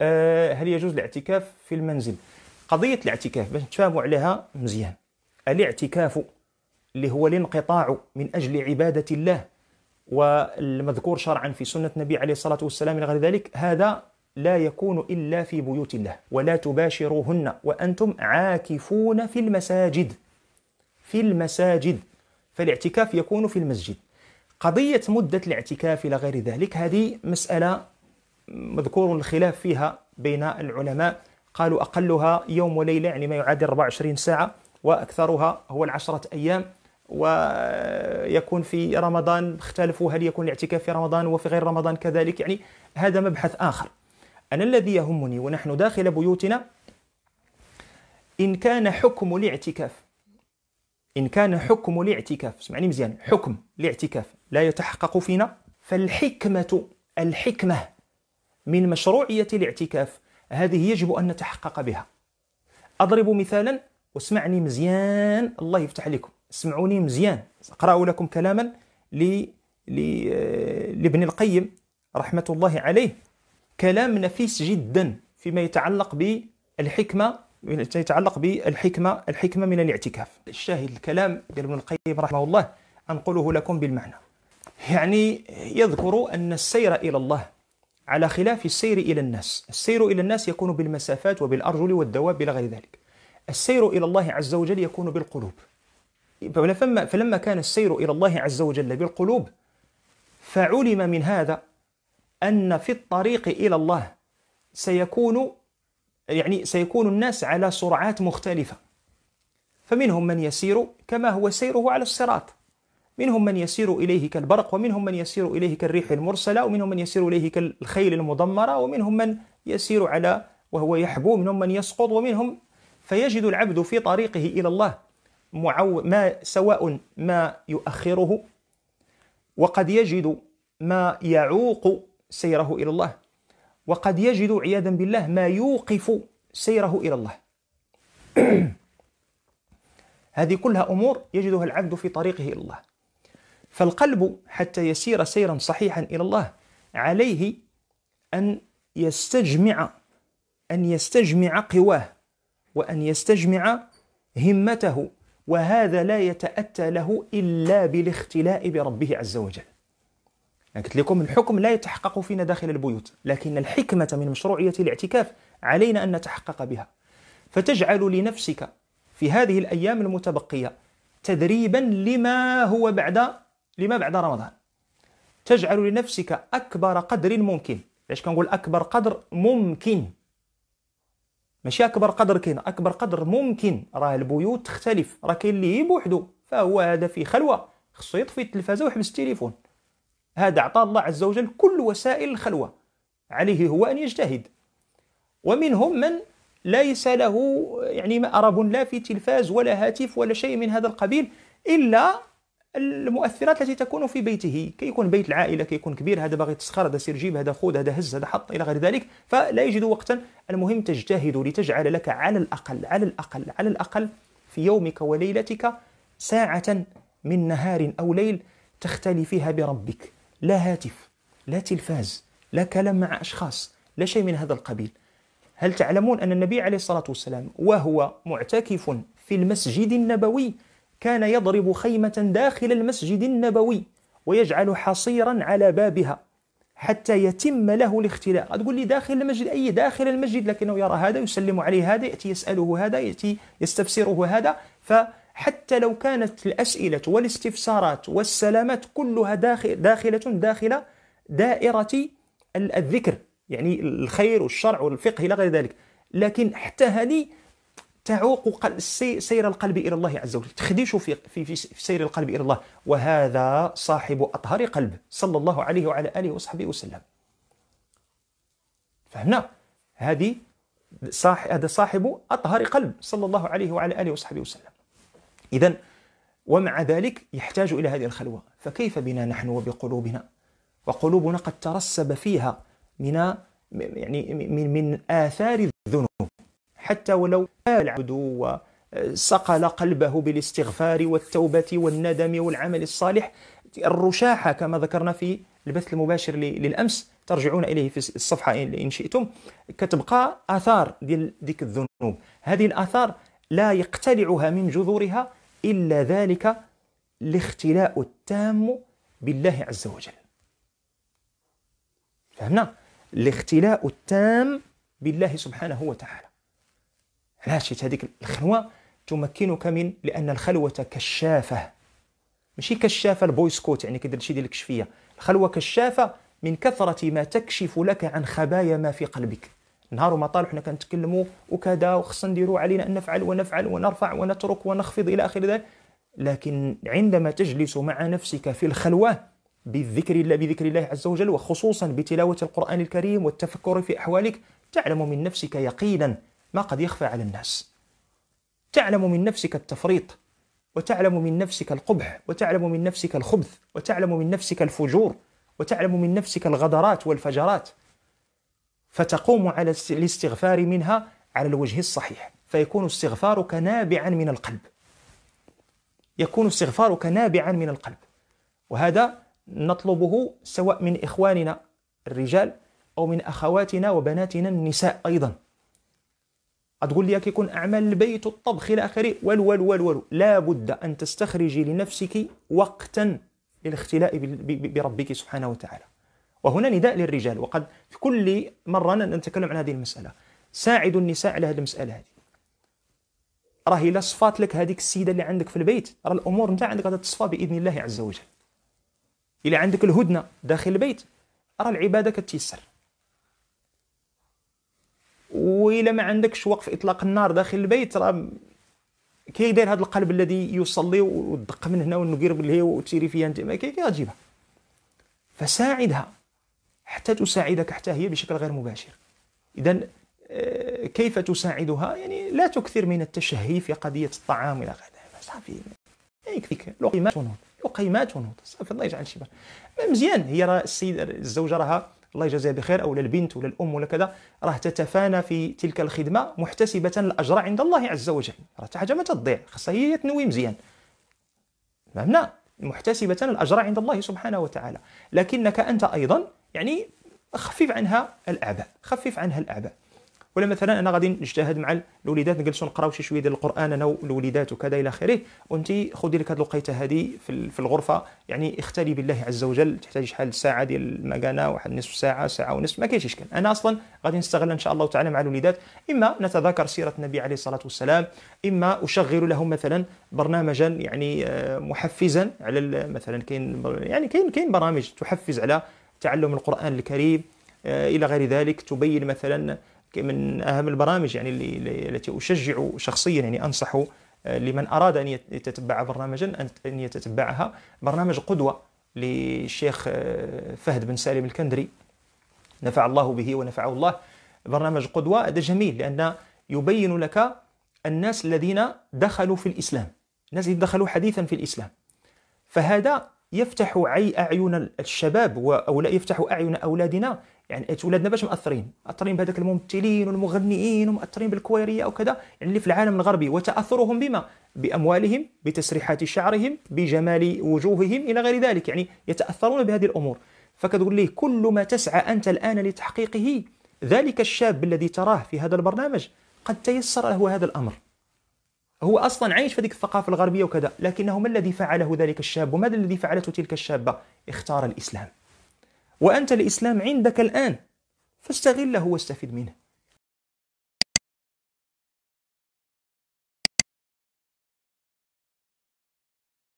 آه، هل يجوز الاعتكاف في المنزل قضية الاعتكاف باش نتفاهموا عليها مزيان الاعتكاف اللي هو الانقطاع من أجل عبادة الله والمذكور شرعا في سنة النبي عليه الصلاة والسلام إلى غير ذلك هذا لا يكون إلا في بيوت الله ولا تباشروهن وأنتم عاكفون في المساجد في المساجد فالاعتكاف يكون في المسجد قضية مدة الاعتكاف إلى غير ذلك هذه مسألة مذكور الخلاف فيها بين العلماء قالوا أقلها يوم وليلة يعني ما يعادل 24 ساعة وأكثرها هو العشرة أيام ويكون في رمضان اختلفوا هل يكون الاعتكاف في رمضان وفي غير رمضان كذلك يعني هذا مبحث آخر أنا الذي يهمني ونحن داخل بيوتنا إن كان حكم الاعتكاف إن كان حكم الاعتكاف اسمعني مزيان حكم الاعتكاف لا يتحقق فينا فالحكمة الحكمة من مشروعية الاعتكاف هذه يجب أن نتحقق بها أضرب مثالا واسمعني مزيان الله يفتح عليكم اسمعوني مزيان أقرأ لكم كلاما ل... ل... لابن القيم رحمة الله عليه كلام نفيس جدا فيما يتعلق بالحكمة يتعلق بالحكمة الحكمة من الاعتكاف الشاهد الكلام ابن القيم رحمه الله أنقله لكم بالمعنى يعني يذكر أن السير إلى الله على خلاف السير إلى الناس السير إلى الناس يكون بالمسافات وبالأرجل والدواب إلى غير ذلك السير إلى الله عز وجل يكون بالقلوب فلما, فلما كان السير إلى الله عز وجل بالقلوب فعلم من هذا أن في الطريق إلى الله سيكون يعني سيكون الناس على سرعات مختلفة فمنهم من يسير كما هو سيره على الصراط منهم من يسير إليه كالبرق ومنهم من يسير إليه كالريح المرسلة ومنهم من يسير إليه كالخيل المضمرة ومنهم من يسير على وهو يحبو منهم من يسقط ومنهم فيجد العبد في طريقه إلى الله معو ما سواء ما يؤخره وقد يجد ما يعوق سيره إلى الله وقد يجد عياذا بالله ما يوقف سيره إلى الله هذه كلها أمور يجدها العبد في طريقه إلى الله فالقلب حتى يسير سيرا صحيحا إلى الله عليه أن يستجمع أن يستجمع قواه وأن يستجمع همته وهذا لا يتأتى له إلا بالاختلاء بربه عز وجل قلت لكم الحكم لا يتحقق فينا داخل البيوت لكن الحكمة من مشروعية الاعتكاف علينا أن نتحقق بها فتجعل لنفسك في هذه الأيام المتبقية تدريبا لما هو بعد لما بعد رمضان تجعل لنفسك أكبر قدر ممكن علاش كنقول أكبر قدر ممكن ماشي أكبر قدر كاين أكبر قدر ممكن راه البيوت تختلف راه كاين اللي بوحدو فهو هذا في خلوة خصو يطفي التلفازة ويحبس التليفون هذا أعطى الله عز وجل كل وسائل الخلوة عليه هو أن يجتهد ومنهم من ليس له يعني مأرب لا في تلفاز ولا هاتف ولا شيء من هذا القبيل إلا المؤثرات التي تكون في بيته كي يكون بيت العائله كي يكون كبير هذا باغي تسخر هذا سير جيب هذا خذ هذا هز هذا حط الى غير ذلك فلا يجد وقتا المهم تجتهد لتجعل لك على الاقل على الاقل على الاقل في يومك وليلتك ساعه من نهار او ليل تختلي فيها بربك لا هاتف لا تلفاز لا كلام مع اشخاص لا شيء من هذا القبيل هل تعلمون ان النبي عليه الصلاه والسلام وهو معتكف في المسجد النبوي كان يضرب خيمة داخل المسجد النبوي ويجعل حصيرا على بابها حتى يتم له الاختلاء تقول لي داخل المسجد أي داخل المسجد لكنه يرى هذا يسلم عليه هذا يأتي يسأله هذا يأتي يستفسره هذا فحتى لو كانت الأسئلة والاستفسارات والسلامات كلها داخل داخلة داخل دائرة الذكر يعني الخير والشرع والفقه إلى غير ذلك لكن حتى هذه تعوق سير القلب إلى الله عز وجل تخديش في, في, في, سير القلب إلى الله وهذا صاحب أطهر قلب صلى الله عليه وعلى آله وصحبه وسلم فهمنا هذه صاح هذا صاحب أطهر قلب صلى الله عليه وعلى آله وصحبه وسلم إذا ومع ذلك يحتاج إلى هذه الخلوة فكيف بنا نحن وبقلوبنا وقلوبنا قد ترسب فيها من يعني من من آثار الذنوب حتى ولو العبد وصقل قلبه بالاستغفار والتوبة والندم والعمل الصالح الرشاحة كما ذكرنا في البث المباشر للأمس ترجعون إليه في الصفحة إن شئتم كتبقى آثار ديال ديك الذنوب هذه الآثار لا يقتلعها من جذورها إلا ذلك الاختلاء التام بالله عز وجل فهمنا الاختلاء التام بالله سبحانه وتعالى عاشت هذيك الخنوة تمكنك من لأن الخلوة كشافة ماشي كشافة البويسكوت يعني كدير شي ديال الكشفية الخلوة كشافة من كثرة ما تكشف لك عن خبايا ما في قلبك نهار وما طال حنا كنتكلموا وكذا وخصنا نديروا علينا ان نفعل ونفعل ونرفع ونترك ونخفض الى اخر ذلك لكن عندما تجلس مع نفسك في الخلوه بالذكر الله بذكر الله عز وجل وخصوصا بتلاوه القران الكريم والتفكر في احوالك تعلم من نفسك يقينا ما قد يخفى على الناس تعلم من نفسك التفريط وتعلم من نفسك القبح وتعلم من نفسك الخبث وتعلم من نفسك الفجور وتعلم من نفسك الغدرات والفجرات فتقوم على الاستغفار منها على الوجه الصحيح فيكون استغفارك نابعا من القلب يكون استغفارك نابعا من القلب وهذا نطلبه سواء من إخواننا الرجال أو من أخواتنا وبناتنا النساء أيضاً غتقول لي كيكون اعمال البيت والطبخ الى اخره والو والو والو والو لابد ان تستخرجي لنفسك وقتا للاختلاء بربك سبحانه وتعالى وهنا نداء للرجال وقد في كل مره نتكلم عن هذه المساله ساعدوا النساء على هذه المساله هذه راهي لا صفات لك هذيك السيده اللي عندك في البيت راه الامور نتاع عندك تصفى باذن الله عز وجل الى عندك الهدنه داخل البيت راه العباده كتيسر والا ما عندكش وقف اطلاق النار داخل البيت راه كي داير هذا القلب الذي يصلي ودق من هنا ونقرب لهي وتيري فيها انت كي غتجيبها فساعدها حتى تساعدك حتى هي بشكل غير مباشر اذا آه، كيف تساعدها يعني لا تكثر من التشهي في قضيه الطعام الى غيرها صافي يكفيك لقيمات ونوض لقيمات ونوض صافي الله يجعل شي مزيان هي راه السيده الزوجه راها الله يجازيها بخير او للبنت ولا الام ولا كذا راه تتفانى في تلك الخدمه محتسبه الاجر عند الله عز وجل راه حتى حاجه ما تضيع خاصها هي تنوي مزيان فهمنا محتسبه الاجر عند الله سبحانه وتعالى لكنك انت ايضا يعني خفف عنها الاعباء خفف عنها الاعباء ولا مثلا انا غادي نجتهد مع الوليدات نجلسوا نقراو شي شويه ديال القران انا والوليدات وكذا الى اخره وانت خذي لك هذه الوقيته هذه في الغرفه يعني اختلي بالله عز وجل تحتاج شحال ساعه ديال المكانه واحد نصف ساعه ساعه ونصف ما كاينش اشكال انا اصلا غادي نستغل ان شاء الله تعالى مع الوليدات اما نتذاكر سيره النبي عليه الصلاه والسلام اما اشغل لهم مثلا برنامجا يعني آه، محفزا على مثلا كاين يعني كاين كاين برامج تحفز على تعلم القران الكريم آه، الى غير ذلك تبين مثلا من اهم البرامج يعني اللي التي اشجع شخصيا يعني انصح آه، لمن اراد ان يتتبع برنامجا ان يتتبعها برنامج قدوه للشيخ آه، فهد بن سالم الكندري نفع الله به ونفعه الله برنامج قدوه هذا جميل لان يبين لك الناس الذين دخلوا في الاسلام الناس اللي دخلوا حديثا في الاسلام فهذا يفتح عي اعين الشباب او يفتح اعين اولادنا يعني اولادنا باش مأثرين مأثرين بهذاك الممثلين والمغنيين ومأثرين بالكويريه وكذا يعني اللي في العالم الغربي وتأثرهم بما باموالهم بتسريحات شعرهم بجمال وجوههم الى غير ذلك يعني يتأثرون بهذه الامور فكتقول لي كل ما تسعى انت الان لتحقيقه ذلك الشاب الذي تراه في هذا البرنامج قد تيسر له هذا الامر هو اصلا عايش في ذيك الثقافه الغربيه وكذا لكنه ما الذي فعله ذلك الشاب وماذا الذي فعلته تلك الشابه اختار الاسلام وانت الاسلام عندك الان فاستغله واستفد منه